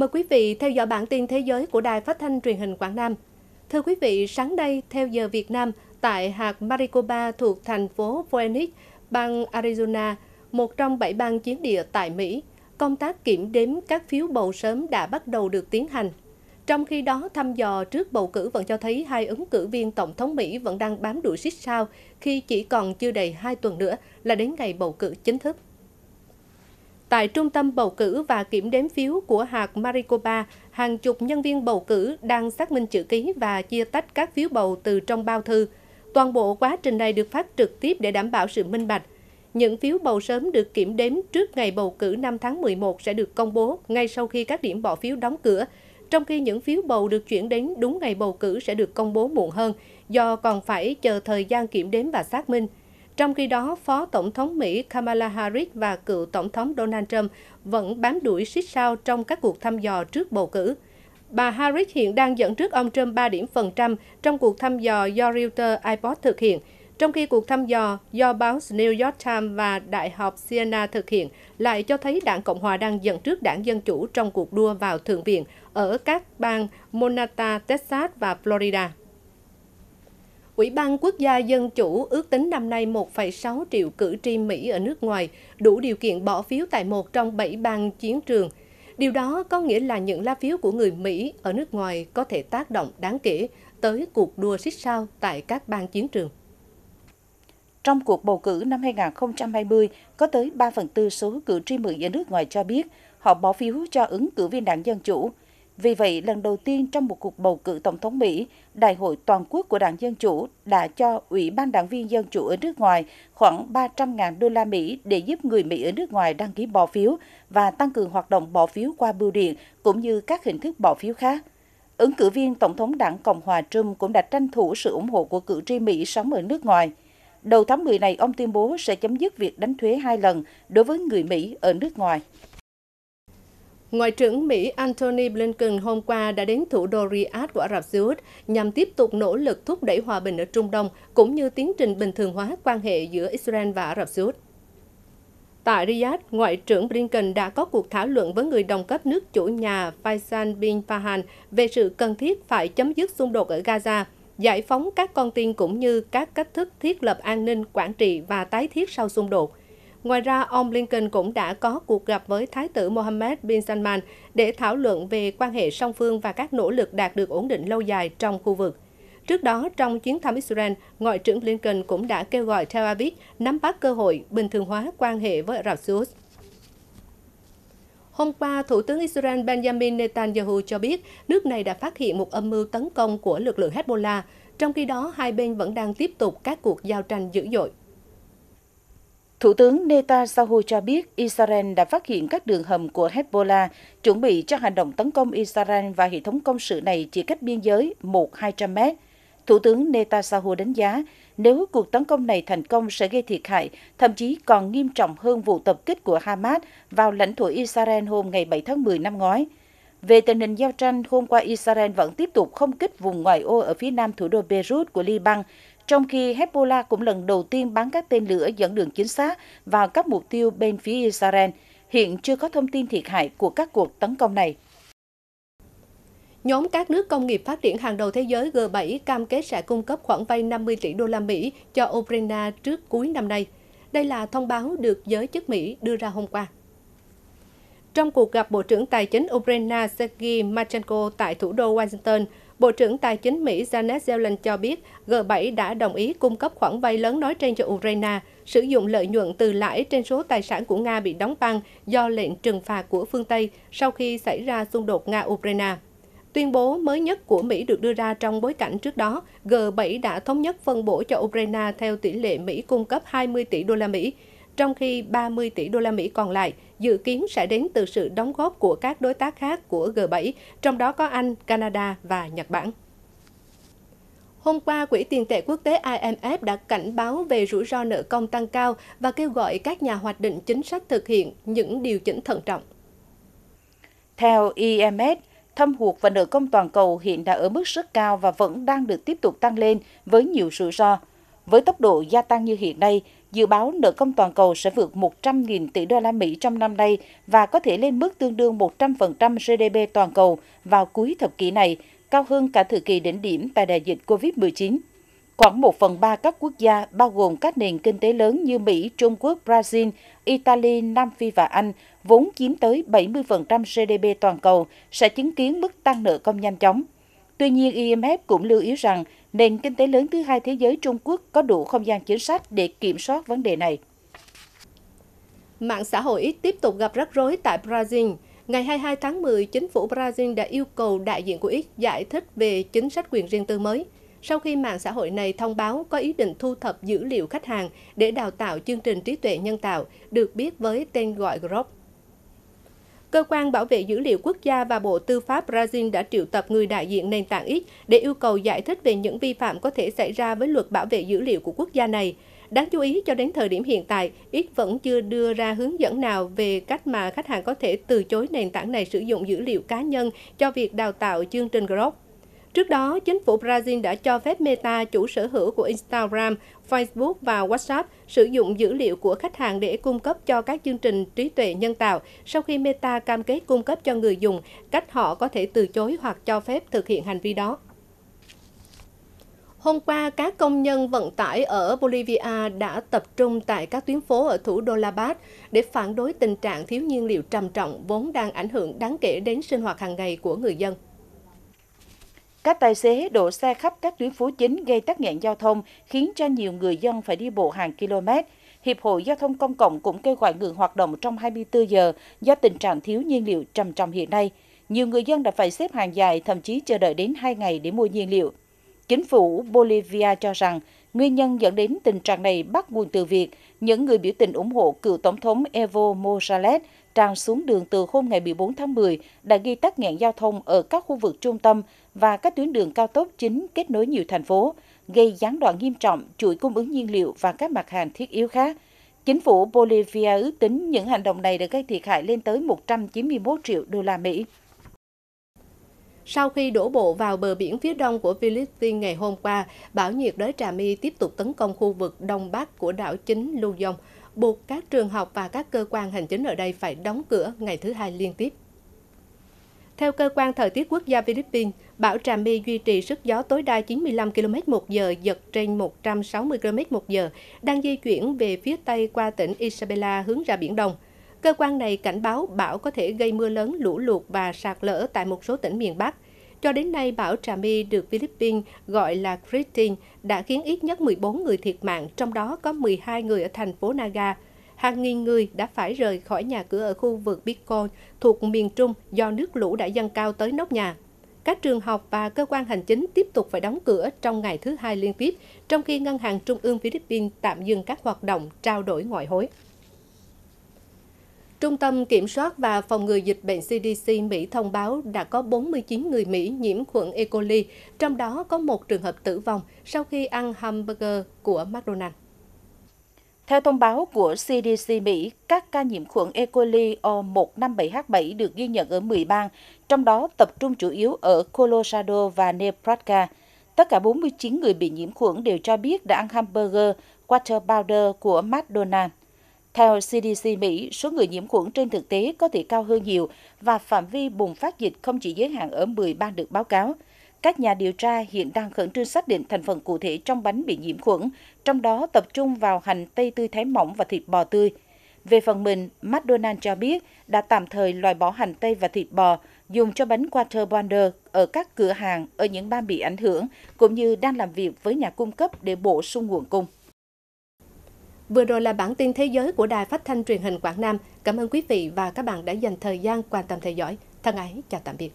Mời quý vị theo dõi bản tin thế giới của Đài Phát thanh Truyền hình Quảng Nam. Thưa quý vị, sáng nay theo giờ Việt Nam tại hạt Maricopa thuộc thành phố Phoenix, bang Arizona, một trong bảy bang chiến địa tại Mỹ, công tác kiểm đếm các phiếu bầu sớm đã bắt đầu được tiến hành. Trong khi đó, thăm dò trước bầu cử vẫn cho thấy hai ứng cử viên Tổng thống Mỹ vẫn đang bám đuổi xích sao khi chỉ còn chưa đầy hai tuần nữa là đến ngày bầu cử chính thức. Tại trung tâm bầu cử và kiểm đếm phiếu của hạt Maricopa, hàng chục nhân viên bầu cử đang xác minh chữ ký và chia tách các phiếu bầu từ trong bao thư. Toàn bộ quá trình này được phát trực tiếp để đảm bảo sự minh bạch. Những phiếu bầu sớm được kiểm đếm trước ngày bầu cử 5 tháng 11 sẽ được công bố ngay sau khi các điểm bỏ phiếu đóng cửa, trong khi những phiếu bầu được chuyển đến đúng ngày bầu cử sẽ được công bố muộn hơn do còn phải chờ thời gian kiểm đếm và xác minh – trong khi đó, Phó Tổng thống Mỹ Kamala Harris và cựu Tổng thống Donald Trump vẫn bám đuổi xích sao trong các cuộc thăm dò trước bầu cử. Bà Harris hiện đang dẫn trước ông Trump 3 điểm phần trăm trong cuộc thăm dò do Reuters iPod thực hiện, trong khi cuộc thăm dò do báo New York Times và Đại học Siena thực hiện lại cho thấy đảng Cộng hòa đang dẫn trước đảng Dân Chủ trong cuộc đua vào Thượng viện ở các bang Monata, Texas và Florida. Ủy ban Quốc gia Dân Chủ ước tính năm nay 1,6 triệu cử tri Mỹ ở nước ngoài đủ điều kiện bỏ phiếu tại một trong 7 bang chiến trường. Điều đó có nghĩa là những lá phiếu của người Mỹ ở nước ngoài có thể tác động đáng kể tới cuộc đua xích sao tại các bang chiến trường. Trong cuộc bầu cử năm 2020, có tới 3 phần tư số cử tri Mỹ ở nước ngoài cho biết họ bỏ phiếu cho ứng cử viên đảng Dân Chủ – vì vậy, lần đầu tiên trong một cuộc bầu cử tổng thống Mỹ, Đại hội toàn quốc của Đảng Dân Chủ đã cho Ủy ban đảng viên Dân Chủ ở nước ngoài khoảng 300.000 đô la Mỹ để giúp người Mỹ ở nước ngoài đăng ký bỏ phiếu và tăng cường hoạt động bỏ phiếu qua bưu điện cũng như các hình thức bỏ phiếu khác. Ứng cử viên Tổng thống đảng Cộng hòa Trump cũng đã tranh thủ sự ủng hộ của cử tri Mỹ sống ở nước ngoài. Đầu tháng 10 này, ông tuyên bố sẽ chấm dứt việc đánh thuế hai lần đối với người Mỹ ở nước ngoài. Ngoại trưởng Mỹ Antony Blinken hôm qua đã đến thủ đô Riyadh của Ả Rập Xê Út nhằm tiếp tục nỗ lực thúc đẩy hòa bình ở Trung Đông cũng như tiến trình bình thường hóa quan hệ giữa Israel và Ả Rập Xê Út. Tại Riyadh, Ngoại trưởng Blinken đã có cuộc thảo luận với người đồng cấp nước chủ nhà Faisal bin Farhan về sự cần thiết phải chấm dứt xung đột ở Gaza, giải phóng các con tin cũng như các cách thức thiết lập an ninh, quản trị và tái thiết sau xung đột Ngoài ra, ông Blinken cũng đã có cuộc gặp với Thái tử Mohammed bin Salman để thảo luận về quan hệ song phương và các nỗ lực đạt được ổn định lâu dài trong khu vực. Trước đó, trong chuyến thăm Israel, Ngoại trưởng Blinken cũng đã kêu gọi Tel Aviv nắm bắt cơ hội bình thường hóa quan hệ với Ả Rập Xê Út. Hôm qua, Thủ tướng Israel Benjamin Netanyahu cho biết nước này đã phát hiện một âm mưu tấn công của lực lượng Hezbollah, trong khi đó hai bên vẫn đang tiếp tục các cuộc giao tranh dữ dội. Thủ tướng Netanyahu cho biết Israel đã phát hiện các đường hầm của Hezbollah, chuẩn bị cho hành động tấn công Israel và hệ thống công sự này chỉ cách biên giới 1-200 mét. Thủ tướng Netanyahu đánh giá, nếu cuộc tấn công này thành công sẽ gây thiệt hại, thậm chí còn nghiêm trọng hơn vụ tập kích của Hamas vào lãnh thổ Israel hôm ngày 7 tháng 10 năm ngoái. Về tình hình giao tranh, hôm qua Israel vẫn tiếp tục không kích vùng ngoại ô ở phía nam thủ đô Beirut của Liban, trong khi Hezbollah cũng lần đầu tiên bắn các tên lửa dẫn đường chính xác vào các mục tiêu bên phía Israel. Hiện chưa có thông tin thiệt hại của các cuộc tấn công này. Nhóm các nước công nghiệp phát triển hàng đầu thế giới G7 cam kết sẽ cung cấp khoản vay 50 tỷ đô la Mỹ cho Ukraine trước cuối năm nay. Đây là thông báo được giới chức Mỹ đưa ra hôm qua. Trong cuộc gặp Bộ trưởng Tài chính Ukraine Sergei Marchenko tại thủ đô Washington, Bộ trưởng Tài chính Mỹ Janet Yellen cho biết G7 đã đồng ý cung cấp khoản vay lớn nói trên cho Ukraine, sử dụng lợi nhuận từ lãi trên số tài sản của Nga bị đóng băng do lệnh trừng phạt của phương Tây sau khi xảy ra xung đột Nga-Ukraine. Tuyên bố mới nhất của Mỹ được đưa ra trong bối cảnh trước đó, G7 đã thống nhất phân bổ cho Ukraine theo tỷ lệ Mỹ cung cấp 20 tỷ đô la Mỹ, trong khi 30 tỷ đô la Mỹ còn lại dự kiến sẽ đến từ sự đóng góp của các đối tác khác của G7, trong đó có Anh, Canada và Nhật Bản. Hôm qua, Quỹ tiền tệ quốc tế IMF đã cảnh báo về rủi ro nợ công tăng cao và kêu gọi các nhà hoạch định chính sách thực hiện những điều chỉnh thận trọng. Theo IMF, thâm hụt và nợ công toàn cầu hiện đã ở mức rất cao và vẫn đang được tiếp tục tăng lên với nhiều rủi ro. Với tốc độ gia tăng như hiện nay, dự báo nợ công toàn cầu sẽ vượt 100.000 tỷ đô la Mỹ trong năm nay và có thể lên mức tương đương 100% GDP toàn cầu vào cuối thập kỷ này, cao hơn cả thời kỳ đỉnh điểm tại đại dịch COVID-19. Khoảng 1 phần 3 các quốc gia, bao gồm các nền kinh tế lớn như Mỹ, Trung Quốc, Brazil, Italy, Nam Phi và Anh, vốn chiếm tới 70% GDP toàn cầu, sẽ chứng kiến mức tăng nợ công nhanh chóng. Tuy nhiên, IMF cũng lưu ý rằng nền kinh tế lớn thứ hai thế giới Trung Quốc có đủ không gian chính sách để kiểm soát vấn đề này. Mạng xã hội X tiếp tục gặp rắc rối tại Brazil. Ngày 22 tháng 10, chính phủ Brazil đã yêu cầu đại diện của X giải thích về chính sách quyền riêng tư mới sau khi mạng xã hội này thông báo có ý định thu thập dữ liệu khách hàng để đào tạo chương trình trí tuệ nhân tạo được biết với tên gọi Grok. Cơ quan Bảo vệ Dữ liệu Quốc gia và Bộ Tư pháp Brazil đã triệu tập người đại diện nền tảng X để yêu cầu giải thích về những vi phạm có thể xảy ra với luật bảo vệ dữ liệu của quốc gia này. Đáng chú ý cho đến thời điểm hiện tại, X vẫn chưa đưa ra hướng dẫn nào về cách mà khách hàng có thể từ chối nền tảng này sử dụng dữ liệu cá nhân cho việc đào tạo chương trình Grok. Trước đó, chính phủ Brazil đã cho phép Meta, chủ sở hữu của Instagram, Facebook và WhatsApp, sử dụng dữ liệu của khách hàng để cung cấp cho các chương trình trí tuệ nhân tạo sau khi Meta cam kết cung cấp cho người dùng cách họ có thể từ chối hoặc cho phép thực hiện hành vi đó. Hôm qua, các công nhân vận tải ở Bolivia đã tập trung tại các tuyến phố ở thủ đô La Paz để phản đối tình trạng thiếu nhiên liệu trầm trọng vốn đang ảnh hưởng đáng kể đến sinh hoạt hàng ngày của người dân. Các tài xế đổ xe khắp các tuyến phố chính gây tắc nghẽn giao thông, khiến cho nhiều người dân phải đi bộ hàng km. Hiệp hội Giao thông Công cộng cũng kêu gọi ngừng hoạt động trong 24 giờ do tình trạng thiếu nhiên liệu trầm trọng hiện nay. Nhiều người dân đã phải xếp hàng dài, thậm chí chờ đợi đến 2 ngày để mua nhiên liệu. Chính phủ Bolivia cho rằng Nguyên nhân dẫn đến tình trạng này bắt nguồn từ việc những người biểu tình ủng hộ cựu Tổng thống Evo Morales tràn xuống đường từ hôm ngày 14 tháng 10 đã gây tắc nghẽn giao thông ở các khu vực trung tâm và các tuyến đường cao tốc chính kết nối nhiều thành phố, gây gián đoạn nghiêm trọng chuỗi cung ứng nhiên liệu và các mặt hàng thiết yếu khác. Chính phủ Bolivia ước tính những hành động này đã gây thiệt hại lên tới 191 triệu đô la Mỹ. Sau khi đổ bộ vào bờ biển phía đông của Philippines ngày hôm qua, bão nhiệt đới Trà My tiếp tục tấn công khu vực đông bắc của đảo chính Luzon, buộc các trường học và các cơ quan hành chính ở đây phải đóng cửa ngày thứ hai liên tiếp. Theo Cơ quan Thời tiết Quốc gia Philippines, bão Trà My duy trì sức gió tối đa 95 km một giờ, giật trên 160 km một giờ, đang di chuyển về phía Tây qua tỉnh Isabela hướng ra Biển Đông – Cơ quan này cảnh báo bão có thể gây mưa lớn, lũ lụt và sạt lở tại một số tỉnh miền Bắc. Cho đến nay, bão Trà My được Philippines gọi là Christine đã khiến ít nhất 14 người thiệt mạng, trong đó có 12 người ở thành phố Naga. Hàng nghìn người đã phải rời khỏi nhà cửa ở khu vực Bicol thuộc miền Trung do nước lũ đã dâng cao tới nóc nhà. Các trường học và cơ quan hành chính tiếp tục phải đóng cửa trong ngày thứ hai liên tiếp, trong khi Ngân hàng Trung ương Philippines tạm dừng các hoạt động trao đổi ngoại hối. Trung tâm Kiểm soát và Phòng ngừa Dịch bệnh CDC Mỹ thông báo đã có 49 người Mỹ nhiễm khuẩn E. coli, trong đó có một trường hợp tử vong sau khi ăn hamburger của McDonald's. Theo thông báo của CDC Mỹ, các ca nhiễm khuẩn E. coli O157H7 được ghi nhận ở 10 bang, trong đó tập trung chủ yếu ở Colorado và Nebraska. Tất cả 49 người bị nhiễm khuẩn đều cho biết đã ăn hamburger, quarter pounder của McDonald's. Theo CDC Mỹ, số người nhiễm khuẩn trên thực tế có thể cao hơn nhiều và phạm vi bùng phát dịch không chỉ giới hạn ở 10 bang được báo cáo. Các nhà điều tra hiện đang khẩn trương xác định thành phần cụ thể trong bánh bị nhiễm khuẩn, trong đó tập trung vào hành tây tươi thái mỏng và thịt bò tươi. Về phần mình, McDonald cho biết đã tạm thời loại bỏ hành tây và thịt bò dùng cho bánh Quarter Pounder ở các cửa hàng ở những bang bị ảnh hưởng, cũng như đang làm việc với nhà cung cấp để bổ sung nguồn cung. Vừa rồi là bản tin thế giới của Đài Phát thanh Truyền hình Quảng Nam. Cảm ơn quý vị và các bạn đã dành thời gian quan tâm theo dõi. Thân ái, chào tạm biệt.